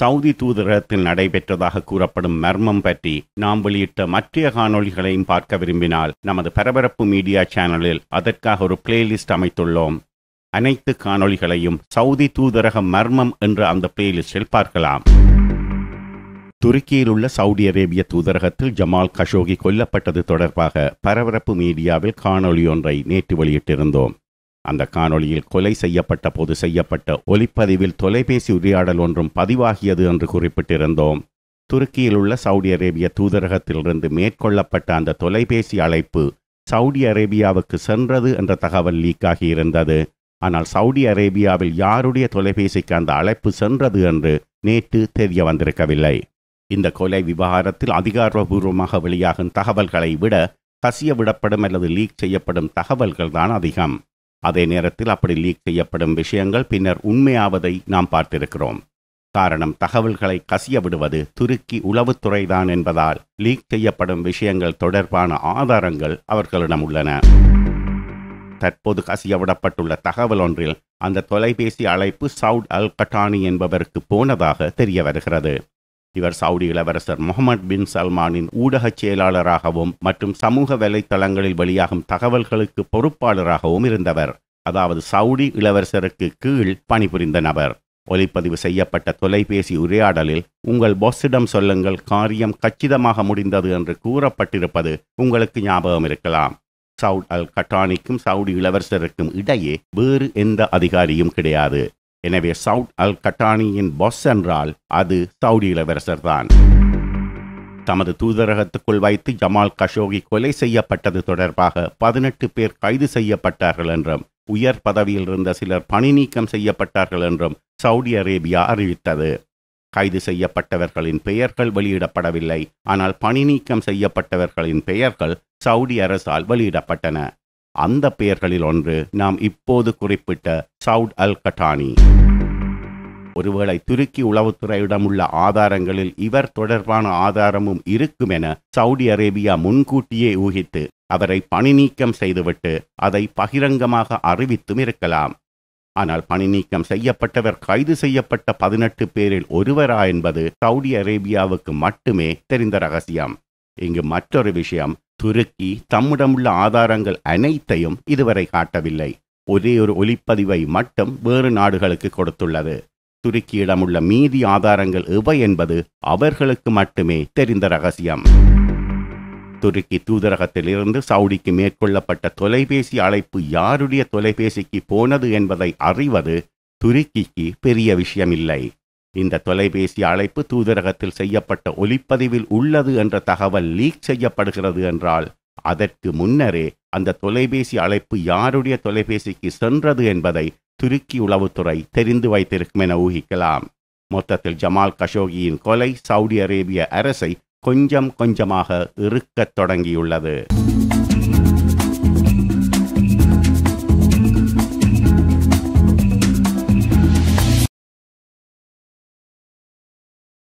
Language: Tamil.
சவுதி தூதரகத்தில் நடைபெற்றதாக கூறப்படும் மர்மம் பற்றி நாம் வெளியிட்ட மற்ற காணொளிகளையும் பார்க்க விரும்பினால் நமது பரபரப்பு மீடியா சேனலில் அதற்காக ஒரு பிளேலிஸ்ட் அமைத்துள்ளோம் அனைத்து காணொளிகளையும் சவுதி தூதரக மர்மம் என்ற அந்த பிளேலிஸ்டில் பார்க்கலாம் துருக்கியில் உள்ள சவுதி அரேபிய தூதரகத்தில் ஜமால் கஷோகி கொல்லப்பட்டது தொடர்பாக பரபரப்பு மீடியாவில் காணொளி ஒன்றை நேற்று வெளியிட்டிருந்தோம் அந்த காணொளியில் கொலை செய்யப்பட்ட போது செய்யப்பட்ட ஒலிப்பதிவில் தொலைபேசி உரையாடல் ஒன்றும் பதிவாகியது என்று குறிப்பிட்டிருந்தோம் துருக்கியில் உள்ள சவுடி அரேபிய தூதரகத்திலிருந்து மேற்கொள்ளப்பட்ட அந்த தொலைபேசி அழைப்பு சவுதி அரேபியாவுக்கு சென்றது என்ற தகவல் லீக்காகி இருந்தது ஆனால் சவுடி அரேபியாவில் யாருடைய தொலைபேசிக்கு அந்த அழைப்பு சென்றது என்று நேற்று தெரிய வந்திருக்கவில்லை இந்த கொலை விவகாரத்தில் அதிகாரபூர்வமாக வெளியாகும் தகவல்களை விட கசிய விடப்படும் அல்லது லீக் செய்யப்படும் தகவல்கள் தான் அதிகம் அதே நேரத்தில் அப்படி லீக் செய்யப்படும் விஷயங்கள் பின்னர் உண்மையாவதை நாம் பார்த்திருக்கிறோம் காரணம் தகவல்களை கசிய விடுவது துருக்கி உளவுத்துறைதான் என்பதால் லீக் செய்யப்படும் விஷயங்கள் தொடர்பான ஆதாரங்கள் அவர்களிடம் உள்ளன தற்போது கசியவிடப்பட்டுள்ள தகவல் ஒன்றில் அந்த தொலைபேசி அழைப்பு சவுட் அல் கட்டானி என்பவருக்கு போனதாக தெரிய வருகிறது இவர் சவுடி இளவரசர் முகமது பின் சல்மானின் ஊடகச் செயலாளராகவும் மற்றும் சமூக வலைத்தளங்களில் வெளியாகும் தகவல்களுக்கு பொறுப்பாளராகவும் இருந்தவர் அதாவது சவுடி இளவரசருக்கு கீழ் பணிபுரிந்த நபர் ஒலிப்பதிவு செய்யப்பட்ட தொலைபேசி உரையாடலில் உங்கள் பொஸ்ஸிடம் சொல்லுங்கள் காரியம் கச்சிதமாக முடிந்தது என்று கூறப்பட்டிருப்பது உங்களுக்கு ஞாபகம் இருக்கலாம் சவுட் அல் கட்டானிக்கும் சவுடி இளவரசருக்கும் இடையே வேறு எந்த அதிகாரியும் கிடையாது எனவே சவுட் அல் கட்டானியின் பாஸ் என்றால் அது சவுடி இளவரசர் தான் தமது தூதரகத்துக்குள் வைத்து ஜமால் கஷோகி கொலை செய்யப்பட்டது தொடர்பாக பதினெட்டு பேர் கைது செய்யப்பட்டார்கள் என்றும் உயர் பதவியில் இருந்த சிலர் பணி நீக்கம் செய்யப்பட்டார்கள் என்றும் சவுடி அரேபியா அறிவித்தது கைது செய்யப்பட்டவர்களின் பெயர்கள் வெளியிடப்படவில்லை ஆனால் பணி நீக்கம் செய்யப்பட்டவர்களின் பெயர்கள் சவுடி அரசால் வெளியிடப்பட்டன அந்த பெயர்களில் ஒன்று நாம் இப்போது குறிப்பிட்ட சவுட் அல் கட்டானி ஒருவேளை துருக்கி உள்ள ஆதாரங்களில் இவர் தொடர்பான ஆதாரமும் இருக்கும் என சவுடி அரேபியா முன்கூட்டியே ஊகித்து அவரை பணி நீக்கம் செய்துவிட்டு அதை பகிரங்கமாக அறிவித்தும் இருக்கலாம் ஆனால் பணி நீக்கம் செய்யப்பட்டவர் கைது செய்யப்பட்ட பதினெட்டு பேரில் ஒருவரா என்பது சவுடி அரேபியாவுக்கு மட்டுமே தெரிந்த ரகசியம் இங்கு மற்றொரு விஷயம் துருக்கி தம்மிடமுள்ள ஆதாரங்கள் அனைத்தையும் இதுவரை காட்டவில்லை ஒரே ஒரு ஒலிப்பதிவை மட்டும் வேறு நாடுகளுக்கு கொடுத்துள்ளது துருக்கியிடமுள்ள மீதி ஆதாரங்கள் எவை என்பது அவர்களுக்கு மட்டுமே தெரிந்த ரகசியம் துருக்கி தூதரகத்திலிருந்து சவுடிக்கு மேற்கொள்ளப்பட்ட தொலைபேசி அழைப்பு யாருடைய தொலைபேசிக்கு போனது என்பதை அறிவது துருக்கிக்கு பெரிய விஷயமில்லை இந்த தொலைபேசி அழைப்பு தூதரகத்தில் செய்யப்பட்ட ஒலிப்பதிவில் உள்ளது என்ற தகவல் லீக் செய்யப்படுகிறது என்றால் அதற்கு முன்னரே அந்த தொலைபேசி அழைப்பு யாருடைய தொலைபேசிக்கு சென்றது என்பதை துருக்கி உளவுத்துறை தெரிந்து வைத்திருக்கும் என ஊகிக்கலாம் மொத்தத்தில் ஜமால் கஷோகியின் கொலை சவுடி அரேபிய அரசை கொஞ்சம் கொஞ்சமாக இருக்கத் தொடங்கியுள்ளது